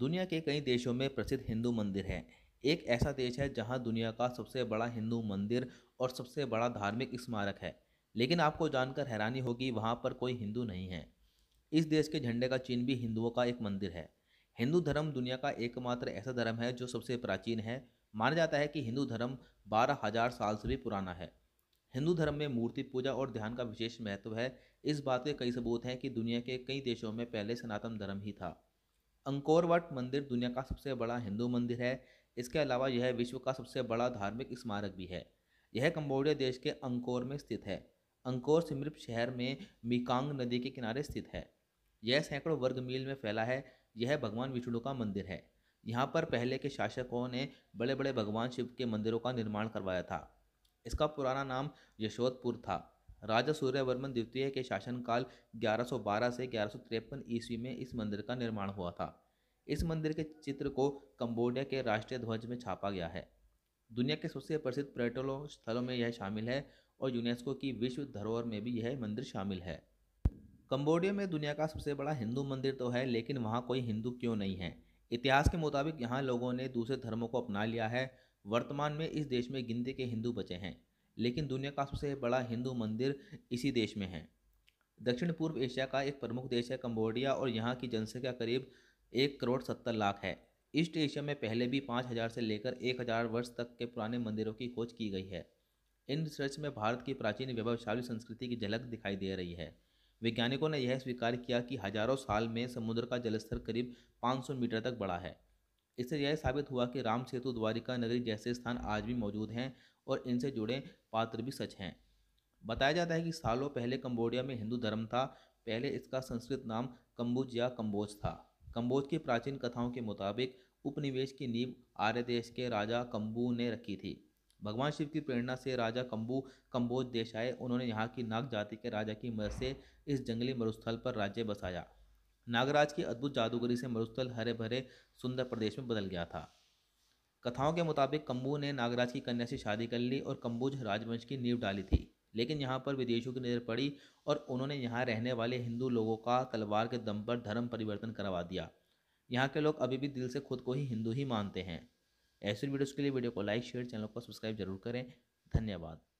दुनिया के कई देशों में प्रसिद्ध हिंदू मंदिर हैं एक ऐसा देश है जहां दुनिया का सबसे बड़ा हिंदू मंदिर और सबसे बड़ा धार्मिक स्मारक है लेकिन आपको जानकर हैरानी होगी वहां पर कोई हिंदू नहीं है इस देश के झंडे का चिन्ह भी हिंदुओं का एक मंदिर है हिंदू धर्म दुनिया का एकमात्र ऐसा धर्म है जो सबसे प्राचीन है माना जाता है कि हिंदू धर्म बारह हजार साल से भी पुराना है हिंदू धर्म में मूर्ति पूजा और ध्यान का विशेष महत्व है इस बात के कई सबूत हैं कि दुनिया के कई देशों में पहले सनातन धर्म ही था अंकोरवट मंदिर दुनिया का सबसे बड़ा हिंदू मंदिर है इसके अलावा यह विश्व का सबसे बड़ा धार्मिक स्मारक भी है यह कंबोडिया देश के अंकोर में स्थित है अंकोर सिमरिप शहर में मिकांग नदी के किनारे स्थित है यह सैकड़ों वर्ग मील में फैला है यह भगवान विष्णु का मंदिर है यहाँ पर पहले के शासकों ने बड़े बड़े भगवान शिव के मंदिरों का निर्माण करवाया था इसका पुराना नाम यशोदपुर था राजा सूर्यवर्मन द्वितीय के शासनकाल 1112 से ग्यारह ईस्वी में इस मंदिर का निर्माण हुआ था इस मंदिर के चित्र को कंबोडिया के राष्ट्रीय ध्वज में छापा गया है दुनिया के सबसे प्रसिद्ध पर्यटनों स्थलों में यह शामिल है और यूनेस्को की विश्व धरोहर में भी यह मंदिर शामिल है कंबोडिया में दुनिया का सबसे बड़ा हिंदू मंदिर तो है लेकिन वहाँ कोई हिंदू क्यों नहीं है इतिहास के मुताबिक यहाँ लोगों ने दूसरे धर्मों को अपना लिया है वर्तमान में इस देश में गिनती के हिंदू बचे हैं लेकिन दुनिया का सबसे बड़ा हिंदू मंदिर इसी देश में है दक्षिण पूर्व एशिया का एक प्रमुख देश है कंबोडिया और यहाँ की जनसंख्या करीब एक करोड़ सत्तर लाख है ईस्ट एशिया में पहले भी पाँच हज़ार से लेकर एक हज़ार वर्ष तक के पुराने मंदिरों की खोज की गई है इन रिसर्च में भारत की प्राचीन वैभवशाली संस्कृति की झलक दिखाई दे रही है वैज्ञानिकों ने यह स्वीकार किया कि हजारों साल में समुद्र का जलस्तर करीब 500 मीटर तक बढ़ा है इससे यह साबित हुआ कि राम सेतु द्वारिका नगरी जैसे स्थान आज भी मौजूद हैं और इनसे जुड़े पात्र भी सच हैं बताया जाता है कि सालों पहले कंबोडिया में हिंदू धर्म था पहले इसका संस्कृत नाम कंबुज या कंबोज था कंबोज की प्राचीन कथाओं के मुताबिक उपनिवेश की नींव आर्य देश के राजा कंबू ने रखी थी भगवान शिव की प्रेरणा से राजा कंबू कंबोज देश आए उन्होंने यहाँ की नाग जाति के राजा की मदद से इस जंगली मरुस्थल पर राज्य बसाया नागराज की अद्भुत जादूगरी से मरुस्थल हरे भरे सुंदर प्रदेश में बदल गया था कथाओं के मुताबिक कंबू ने नागराज की कन्या से शादी कर ली और कंबुज राजवंश की नींव डाली थी लेकिन यहाँ पर विदेशियों की नज़र पड़ी और उन्होंने यहाँ रहने वाले हिंदू लोगों का तलवार के दम पर धर्म परिवर्तन करवा दिया यहाँ के लोग अभी भी दिल से खुद को ही हिंदू ही मानते हैं ऐसे वीडियोज़ के लिए वीडियो को लाइक शेयर चैनल को सब्सक्राइब जरूर करें धन्यवाद